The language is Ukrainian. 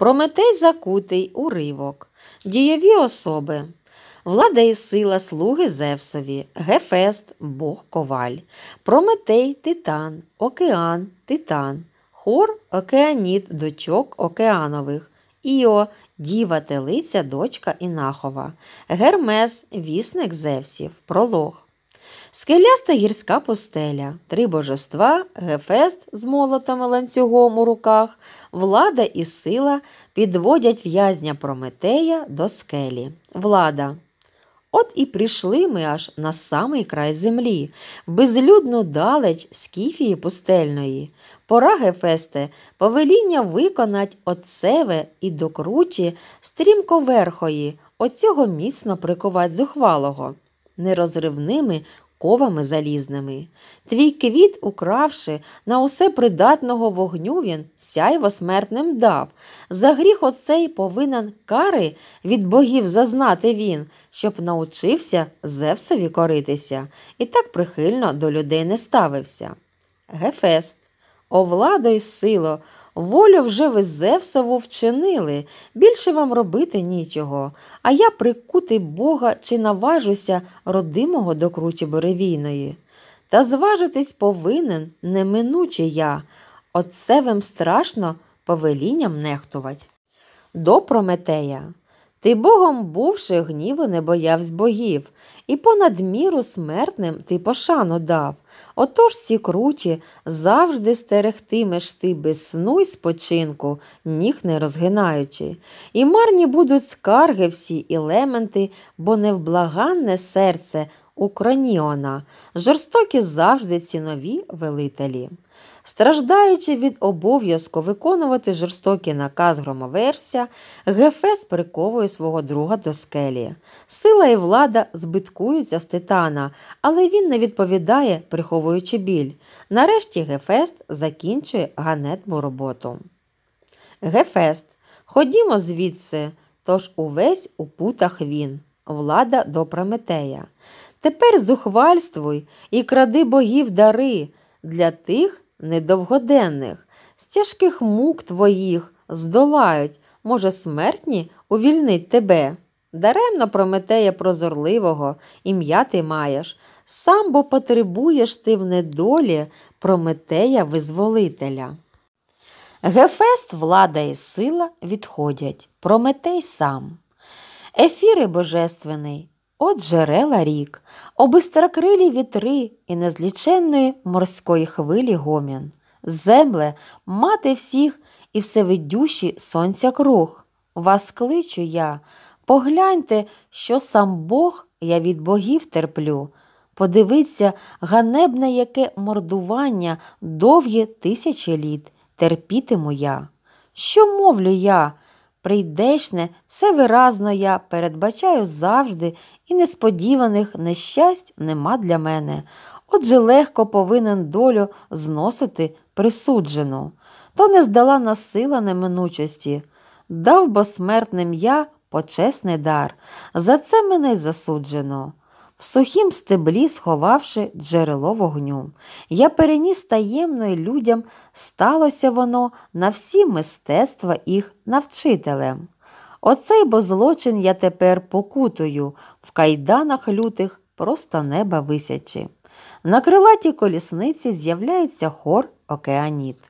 Прометей закутий уривок, дієві особи, влада і сила, слуги Зевсові, Гефест, Бог Коваль, Прометей Титан, Океан, Титан, Хор океаніт, дочок океанових, Іо, Діва Телиця, дочка Інахова, Гермес, вісник Зевсів, Пролог. Скеляста гірська постеля, три божества, гефест з молотом і ланцюгом у руках, влада і сила підводять в'язня Прометея до скелі. Влада. От і прийшли ми аж на самий край землі, в безлюдну далеч скіфії пустельної. Пора, Гефесте, повеління виконать отцеве і докручі стрімко верхої, оцього міцно прикувать зухвалого нерозривними ковами залізними. Твій квіт, укравши, на усе придатного вогню він сяйво смертним дав. За гріх оцей повинен кари від богів зазнати він, щоб научився Зевсові коритися і так прихильно до людей не ставився. Гефест, о й сило! Волю вже ви Зевсову вчинили, більше вам робити нічого, а я прикутий Бога чи наважуся родимого до круті Беревійної. Та зважитись повинен неминуче я, отцевим страшно повелінням нехтувать. До Прометея. Ти богом бувши, гніву не боявсь богів, і понад міру смертним ти пошану дав. Отож ці кручі завжди стерегтимеш ти без сну й спочинку, ніг не розгинаючи. І марні будуть скарги всі і лементи, бо невблаганне серце Украніона, жорстокі завжди цінові велителі. Страждаючи від обов'язку виконувати жорстокий наказ громоверся, Гефес приковує свого друга до скелі. Сила і влада збиткуються з титана, але він не відповідає, приховуючи біль. Нарешті Гефест закінчує ганетну роботу. Гефест, ходімо звідси, тож увесь у путах він, влада до Прометея. Тепер зухвальствуй і кради богів дари для тих недовгоденних, з тяжких мук твоїх здолають, може, смертні увільнить тебе. Даремно Прометея прозорливого, ім'я ти маєш, сам бо потребуєш ти в недолі Прометея Визволителя. Гефест, влада і сила відходять, Прометей сам. Ефіри Божественний, от джерела рік, обистрокрилі вітри і незліченної морської хвилі гомін, земле, мати всіх і всевидющі сонця круг. Вас кличу я, погляньте, що сам Бог я від богів терплю. Подивіться, ганебне яке мордування довгі тисячі літ терпітиму я. Що мовлю я? прийдешне, все виразно я передбачаю завжди, і несподіваних нещасть нема для мене. Отже, легко повинен долю зносити присуджену. То не здала насила неминучості, дав бо смертним я почесний дар. За це мене й засуджено в сухім стеблі сховавши джерело вогню. Я переніс таємно й людям, сталося воно на всі мистецтва їх навчителем. Оцей бо злочин я тепер покутую, в кайданах лютих просто неба висячи. На крилатій колісниці з'являється хор океаніт.